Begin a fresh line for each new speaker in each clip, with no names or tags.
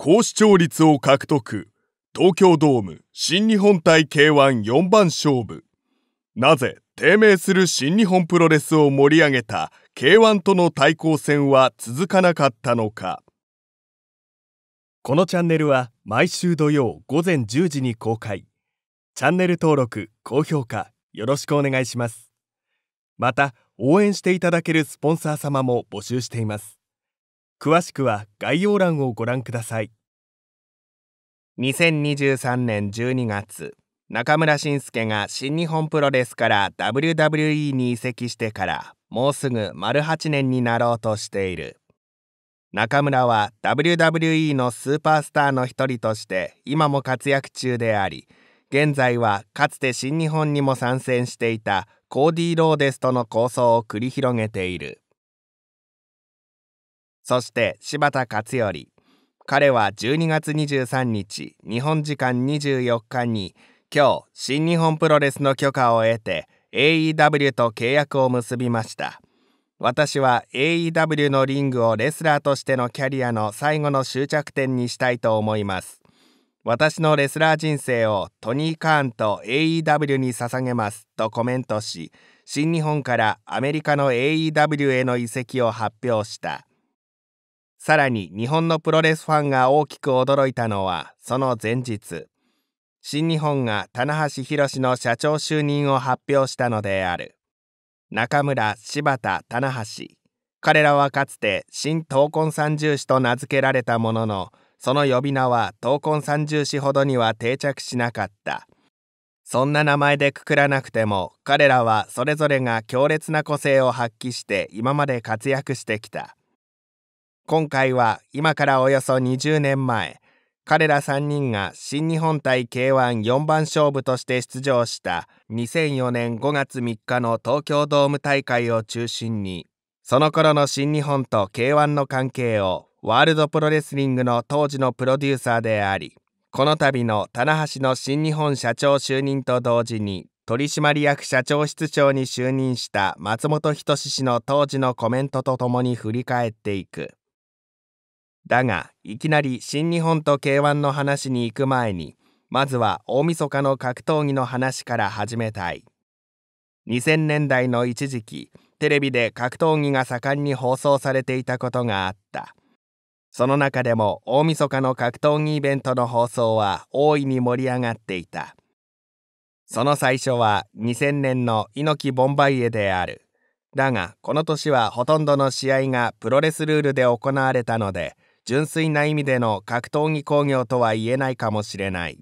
高視聴率を獲得東京ドーム新日本対 K14 番勝負なぜ低迷する新日本プロレスを盛り上げた K1 との対抗戦は続かなかったのかこのチャンネルは毎週土曜午前10時に公開チャンネル登録高評価よろしくお願いしますまた応援していただけるスポンサー様も募集しています詳しくは概要欄をご覧ください2023年12月中村信介が新日本プロレスから WWE に移籍してからもうすぐ丸8年になろうとしている中村は WWE のスーパースターの一人として今も活躍中であり現在はかつて新日本にも参戦していたコーディ・ローデスとの構想を繰り広げている。そして柴田勝頼彼は12月23日日本時間24日に今日新日本プロレスの許可を得て AEW と契約を結びました私は AEW のリングをレスラーとしてのキャリアの最後の終着点にしたいと思います私のレスラー人生をトニー・カーンと AEW に捧げますとコメントし新日本からアメリカの AEW への移籍を発表したさらに日本のプロレスファンが大きく驚いたのはその前日新日本が棚橋宏の社長就任を発表したのである中村柴田棚橋彼らはかつて新闘魂三重士と名付けられたもののその呼び名は闘魂三重士ほどには定着しなかったそんな名前でくくらなくても彼らはそれぞれが強烈な個性を発揮して今まで活躍してきた今回は今からおよそ20年前、彼ら3人が新日本対 K14 番勝負として出場した2004年5月3日の東京ドーム大会を中心にその頃の新日本と K1 の関係をワールドプロレスリングの当時のプロデューサーでありこの度の棚橋の新日本社長就任と同時に取締役社長室長に就任した松本人志氏の当時のコメントとともに振り返っていく。だが、いきなり新日本と K1 の話に行く前に、まずは大晦日の格闘技の話から始めたい。2000年代の一時期、テレビで格闘技が盛んに放送されていたことがあった。その中でも大晦日の格闘技イベントの放送は大いに盛り上がっていた。その最初は2000年の猪木ボンバイエである。だが、この年はほとんどの試合がプロレスルールで行われたので、純粋な意味での格闘技興行とは言えないかもしれない。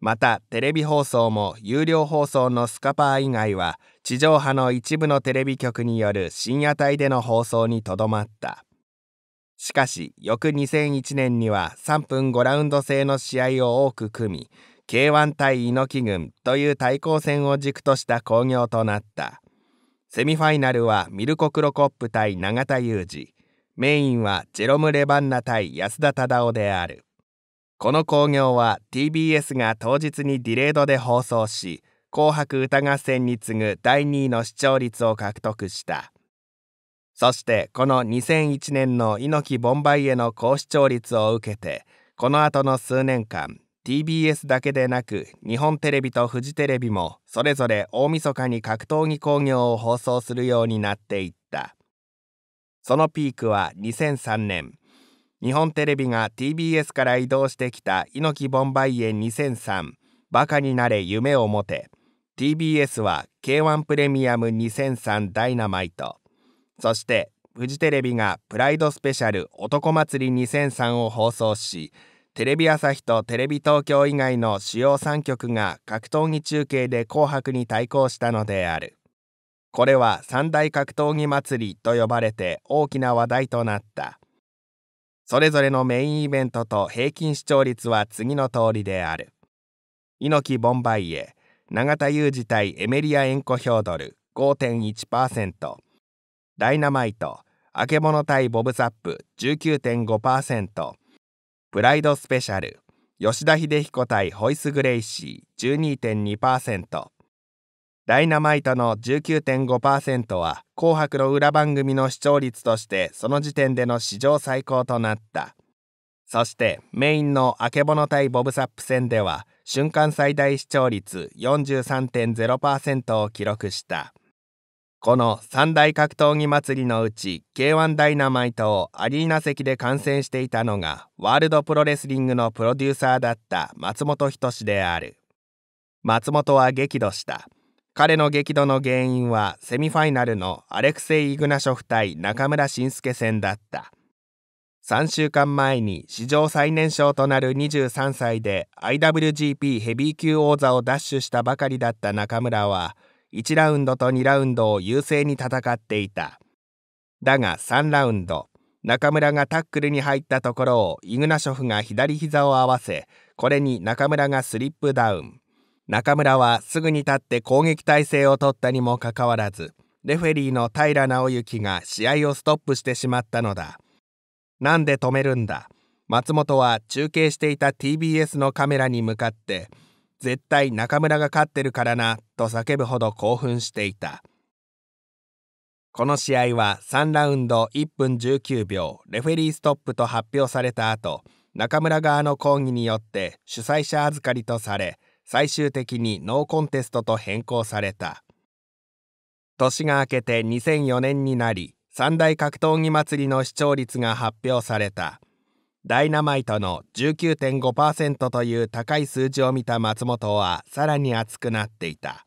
また、テレビ放送も有料放送のスカパー以外は、地上波の一部のテレビ局による深夜帯での放送にとどまった。しかし、翌2001年には3分5ラウンド制の試合を多く組み、K1 対猪木軍という対抗戦を軸とした興行となった。セミファイナルはミルコ・クロコップ対永田裕二。メインはジェロム・レバンナ対安田忠夫であるこの興行は TBS が当日にディレードで放送し「紅白歌合戦」に次ぐ第2位の視聴率を獲得したそしてこの2001年の猪木ボンバイへの高視聴率を受けてこの後の数年間 TBS だけでなく日本テレビとフジテレビもそれぞれ大晦日に格闘技興行を放送するようになっていったそのピークは2003年日本テレビが TBS から移動してきた猪木ボンバイエ2003バカになれ夢を持て TBS は K1 プレミアム2003ダイナマイトそしてフジテレビがプライドスペシャル男祭り2003を放送しテレビ朝日とテレビ東京以外の主要3局が格闘技中継で紅白に対抗したのである。これは三大格闘技祭りと呼ばれて大きな話題となったそれぞれのメインイベントと平均視聴率は次の通りである猪木ボンバイエ永田裕二対エメリア・エンコ・ヒョードル5.1%ダイナマイトあけぼの対ボブ・サップ19.5%プライドスペシャル吉田秀彦対ホイス・グレイシー12.2%ダイナマイトの19.5%は紅白の裏番組の視聴率としてその時点での史上最高となった。そしてメインのあけぼの対ボブサップ戦では瞬間最大視聴率43.0%を記録した。この三大格闘技祭りのうち K1 ダイナマイトをアリーナ席で観戦していたのがワールドプロレスリングのプロデューサーだった松本人志である松本は激怒した彼の激怒の原因はセミファイナルのアレクセイ・イグナショフ対中村慎介戦だった3週間前に史上最年少となる23歳で IWGP ヘビー級王座を奪取したばかりだった中村は1ラウンドと2ラウンドを優勢に戦っていただが3ラウンド中村がタックルに入ったところをイグナショフが左膝を合わせこれに中村がスリップダウン中村はすぐに立って攻撃態勢を取ったにもかかわらずレフェリーの平直之が試合をストップしてしまったのだなんで止めるんだ松本は中継していた TBS のカメラに向かって「絶対中村が勝ってるからな」と叫ぶほど興奮していたこの試合は3ラウンド1分19秒レフェリーストップと発表された後中村側の抗議によって主催者預かりとされ最終的にノーコンテストと変更された年が明けて2004年になり三大格闘技祭りの視聴率が発表されたダイナマイトの19.5%という高い数字を見た松本はさらに熱くなっていた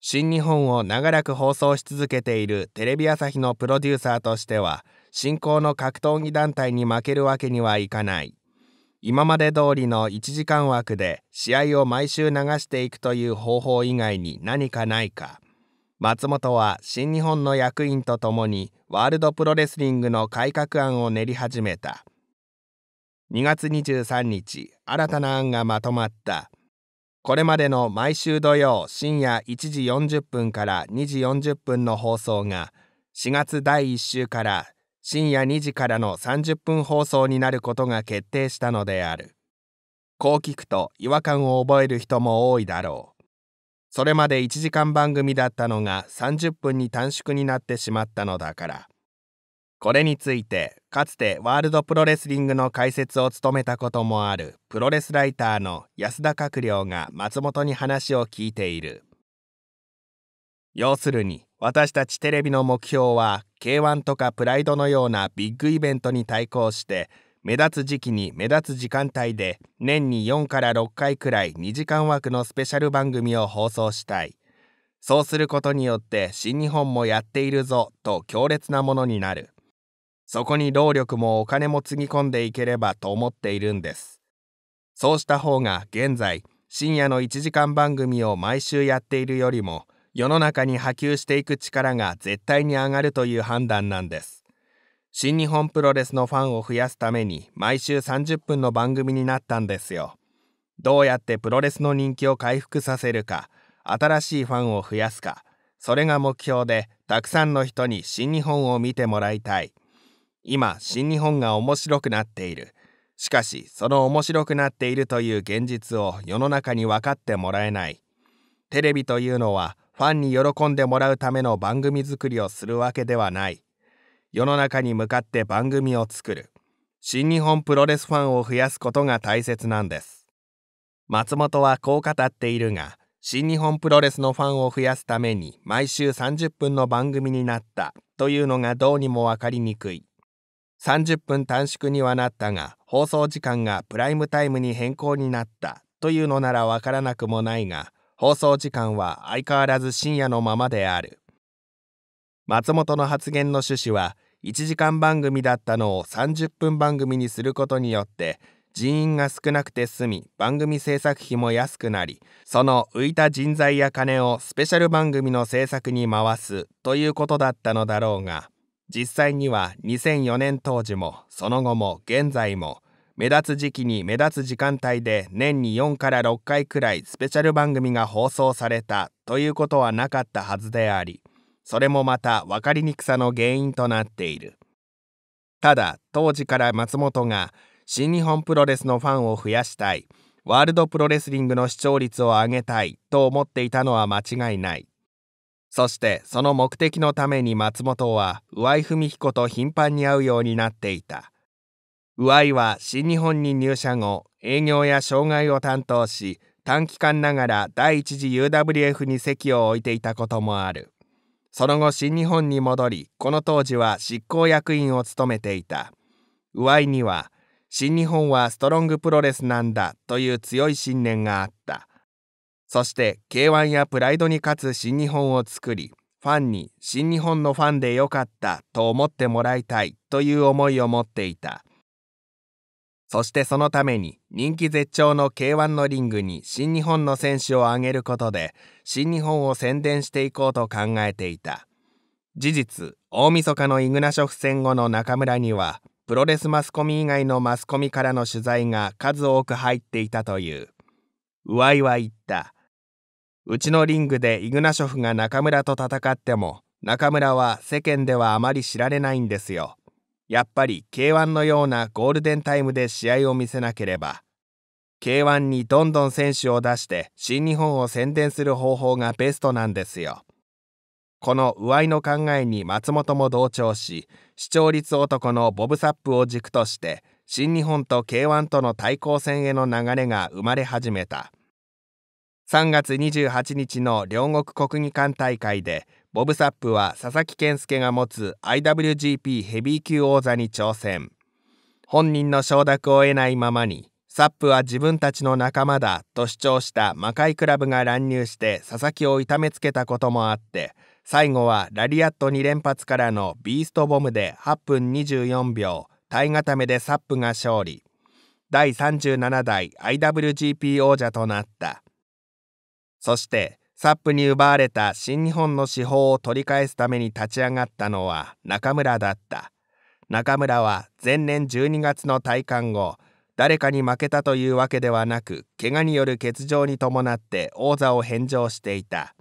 新日本を長らく放送し続けているテレビ朝日のプロデューサーとしては新興の格闘技団体に負けるわけにはいかない今まで通りの1時間枠で試合を毎週流していくという方法以外に何かないか松本は新日本の役員とともにワールドプロレスリングの改革案を練り始めた2月23日新たな案がまとまったこれまでの毎週土曜深夜1時40分から2時40分の放送が4月第1週から深夜2時からの30分放送になることが決定したのであるこう聞くと違和感を覚える人も多いだろうそれまで1時間番組だったのが30分に短縮になってしまったのだからこれについてかつてワールドプロレスリングの解説を務めたこともあるプロレスライターの安田閣僚が松本に話を聞いている要するに私たちテレビの目標は K1 とかプライドのようなビッグイベントに対抗して目立つ時期に目立つ時間帯で年に4から6回くらい2時間枠のスペシャル番組を放送したいそうすることによって新日本もやっているぞと強烈なものになるそこに労力もお金もつぎ込んでいければと思っているんですそうした方が現在深夜の1時間番組を毎週やっているよりも世の中に波及していく力が絶対に上がるという判断なんです新日本プロレスのファンを増やすために毎週30分の番組になったんですよどうやってプロレスの人気を回復させるか新しいファンを増やすかそれが目標でたくさんの人に新日本を見てもらいたい今新日本が面白くなっているしかしその面白くなっているという現実を世の中に分かってもらえないテレビというのはファンに喜んでもらうための番組作りをするわけではない世の中に向かって番組を作る新日本プロレスファンを増やすことが大切なんです松本はこう語っているが新日本プロレスのファンを増やすために毎週30分の番組になったというのがどうにも分かりにくい30分短縮にはなったが放送時間がプライムタイムに変更になったというのならわからなくもないが放送時間は相変わらず深夜のままである松本の発言の趣旨は1時間番組だったのを30分番組にすることによって人員が少なくて済み番組制作費も安くなりその浮いた人材や金をスペシャル番組の制作に回すということだったのだろうが実際には2004年当時もその後も現在も目立つ時期に目立つ時間帯で年に4から6回くらいスペシャル番組が放送されたということはなかったはずでありそれもまた分かりにくさの原因となっているただ当時から松本が新日本プロレスのファンを増やしたいワールドプロレスリングの視聴率を上げたいと思っていたのは間違いないそしてその目的のために松本は上井文彦と頻繁に会うようになっていた上井は新日本に入社後、営業や障害を担当し、短期間ながら第一次 UWF に席を置いていたこともある。その後新日本に戻り、この当時は執行役員を務めていた。上井には、新日本はストロングプロレスなんだという強い信念があった。そして K1 やプライドに勝つ新日本を作り、ファンに新日本のファンでよかったと思ってもらいたいという思いを持っていた。そしてそのために人気絶頂の K1 のリングに新日本の選手を挙げることで新日本を宣伝していこうと考えていた。事実、大晦日のイグナショフ戦後の中村にはプロレスマスコミ以外のマスコミからの取材が数多く入っていたという。上井は言った。うちのリングでイグナショフが中村と戦っても中村は世間ではあまり知られないんですよ。やっぱり K1 のようなゴールデンタイムで試合を見せなければ K1 にどんどん選手を出して新日本を宣伝する方法がベストなんですよ。この上井の考えに松本も同調し視聴率男のボブサップを軸として新日本と K1 との対抗戦への流れが生まれ始めた3月28日の両国国技館大会でボブサップは佐々木健介が持つ IWGP ヘビー級王座に挑戦。本人の承諾を得ないままに、サップは自分たちの仲間だと主張した魔界クラブが乱入して佐々木を痛めつけたこともあって、最後はラリアット2連発からのビーストボムで8分24秒、体固めでサップが勝利。第37代 IWGP 王者となった。そして、サップに奪われた新日本の司法を取り返すために立ち上がったのは中村だった中村は前年12月の退官後誰かに負けたというわけではなく怪我による欠場に伴って王座を返上していた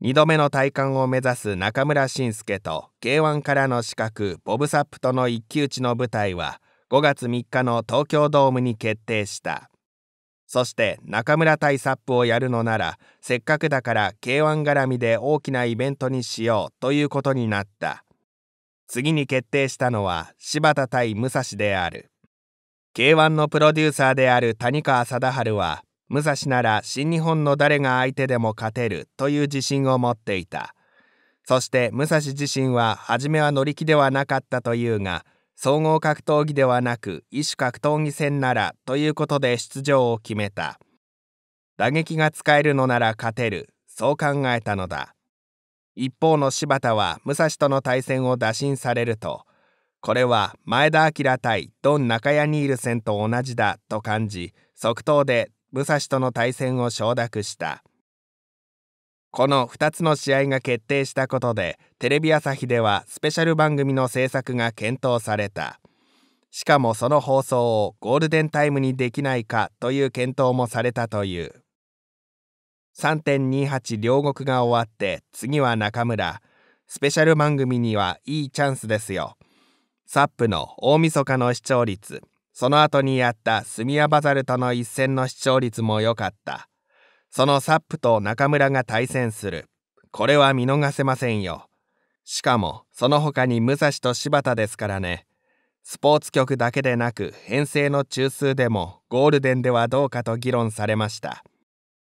2度目の体感を目指す中村慎介と K1 からの資格ボブ・サップとの一騎打ちの舞台は5月3日の東京ドームに決定したそして中村対サップをやるのならせっかくだから K1 絡みで大きなイベントにしようということになった次に決定したのは柴田対武蔵である K1 のプロデューサーである谷川貞治は武蔵なら新日本の誰が相手でも勝てるという自信を持っていたそして武蔵自身は初めは乗り気ではなかったというが総合格闘技ではなく異種格闘技戦ならということで出場を決めた打撃が使えるのなら勝てるそう考えたのだ一方の柴田は武蔵との対戦を打診されるとこれは前田明対ドン中谷ニール戦と同じだと感じ即答で武蔵との対戦を承諾したこの2つの試合が決定したことでテレビ朝日ではスペシャル番組の制作が検討されたしかもその放送をゴールデンタイムにできないかという検討もされたという3.28両国が終わって次は中村スペシャル番組にはいいチャンスですよサップの大晦日の視聴率その後にやったスミヤバザルとの一戦の視聴率も良かったそのサップと中村が対戦する。これは見逃せませんよ。しかも、その他に武蔵と柴田ですからね。スポーツ局だけでなく、編成の中枢でもゴールデンではどうかと議論されました。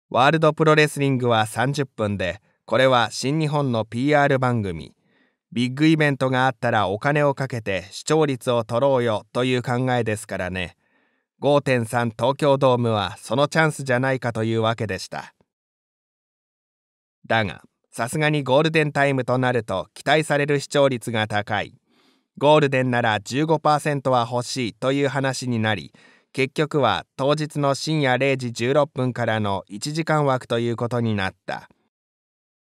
ワールドプロレスリングは30分で、これは新日本の PR 番組。ビッグイベントがあったらお金をかけて視聴率を取ろうよという考えですからね。5.3東京ドームはそのチャンスじゃないかというわけでしただがさすがにゴールデンタイムとなると期待される視聴率が高いゴールデンなら15%は欲しいという話になり結局は当日の深夜0時16分からの1時間枠ということになった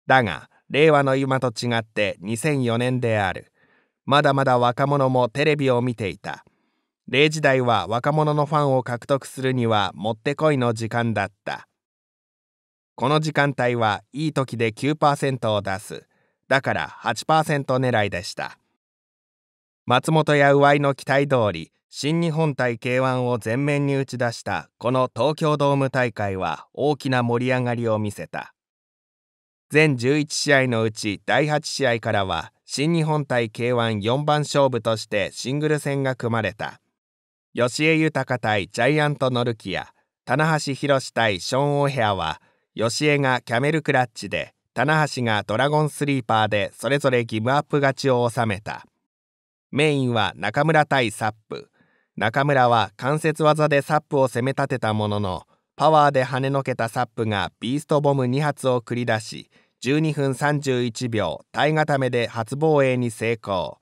だが令和の今と違って2004年であるまだまだ若者もテレビを見ていた0時台は若者のファンを獲得するにはもってこいの時間だったこの時間帯はいい時で9%を出すだから8%狙いでした松本や上井の期待通り新日本対 K1 を前面に打ち出したこの東京ドーム大会は大きな盛り上がりを見せた全11試合のうち第8試合からは新日本対 K14 番勝負としてシングル戦が組まれた。吉江豊対ジャイアントノルキア、棚橋宏対ショーン・オヘアは、吉江がキャメルクラッチで、棚橋がドラゴンスリーパーでそれぞれギブアップ勝ちを収めた。メインは中村対サップ。中村は関節技でサップを攻め立てたものの、パワーで跳ねのけたサップがビーストボム2発を繰り出し、12分31秒、耐え固めで初防衛に成功。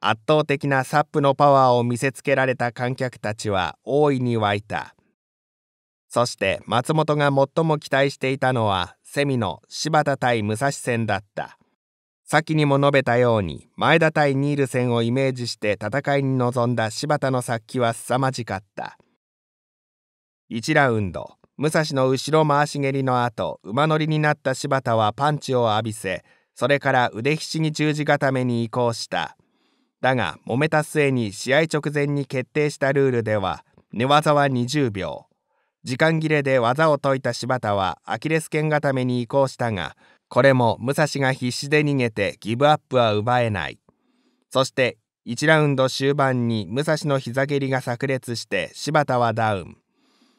圧倒的なサップのパワーを見せつけられた観客たちは大いに沸いたそして松本が最も期待していたのはセミの柴田対武蔵戦だった先にも述べたように前田対ニール戦をイメージして戦いに臨んだ柴田の殺気は凄まじかった1ラウンド武蔵の後ろ回し蹴りの後馬乗りになった柴田はパンチを浴びせそれから腕ひしぎ十字固めに移行しただが揉めた末に試合直前に決定したルールでは寝技は20秒時間切れで技を解いた柴田はアキレス腱固めに移行したがこれも武蔵が必死で逃げてギブアップは奪えないそして1ラウンド終盤に武蔵の膝蹴りが炸裂して柴田はダウン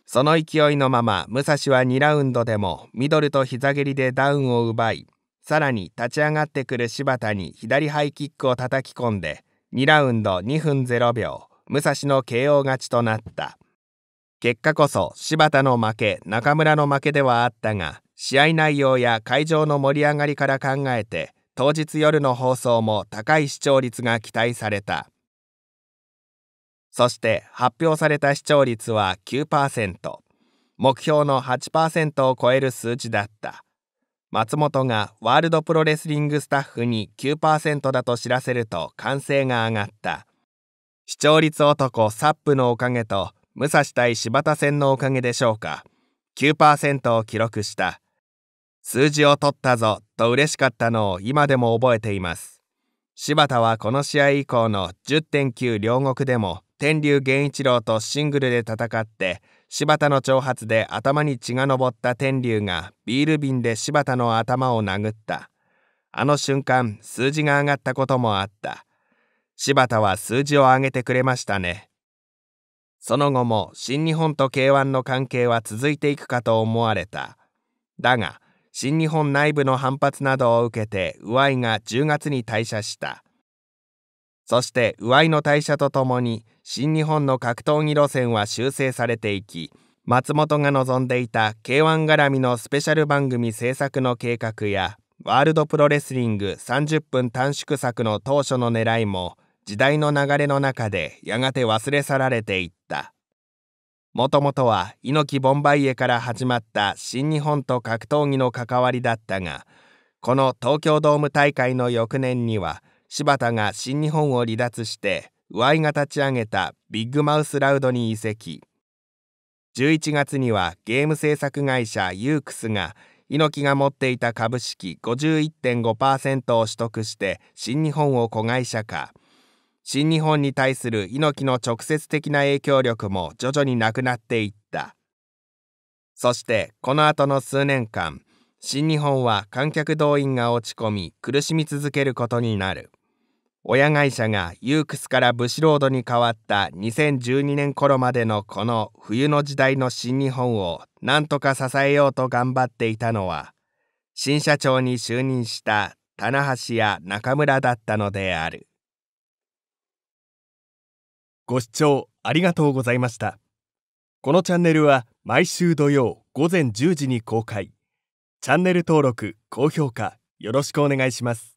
その勢いのまま武蔵は2ラウンドでもミドルと膝蹴りでダウンを奪いさらに立ち上がってくる柴田に左ハイキックを叩き込んで2ラウンド2分0秒武蔵の KO 勝ちとなった結果こそ柴田の負け中村の負けではあったが試合内容や会場の盛り上がりから考えて当日夜の放送も高い視聴率が期待されたそして発表された視聴率は9%目標の8%を超える数字だった松本がワールドプロレスリングスタッフに9%だと知らせると歓声が上がった視聴率男サップのおかげと武蔵対柴田戦のおかげでしょうか9%を記録した数字を取ったぞと嬉しかったのを今でも覚えています柴田はこの試合以降の10.9両国でも天竜源一郎とシングルで戦って柴田の挑発で頭に血が上った天竜がビール瓶で柴田の頭を殴った。あの瞬間、数字が上がったこともあった。柴田は数字を上げてくれましたね。その後も新日本と K1 の関係は続いていくかと思われた。だが、新日本内部の反発などを受けて、上井が10月に退社した。そして上井の退社とともに新日本の格闘技路線は修正されていき松本が望んでいた k 1絡みのスペシャル番組制作の計画やワールドプロレスリング30分短縮策の当初の狙いも時代の流れの中でやがて忘れ去られていったもともとは猪木ボンバイエから始まった新日本と格闘技の関わりだったがこの東京ドーム大会の翌年には「柴田が新日本を離脱して上井が立ち上げたビッグマウスラウドに移籍11月にはゲーム制作会社ユークスが猪木が持っていた株式51.5%を取得して新日本を子会社化新日本に対する猪木の直接的な影響力も徐々になくなっていったそしてこの後の数年間新日本は観客動員が落ち込み苦しみ続けることになる親会社がユークスからブシロードに変わった2012年頃までのこの冬の時代の新日本をなんとか支えようと頑張っていたのは新社長に就任した棚橋や中村だったのであるご視聴ありがとうございましたこのチャンネルは毎週土曜午前10時に公開チャンネル登録高評価よろしくお願いします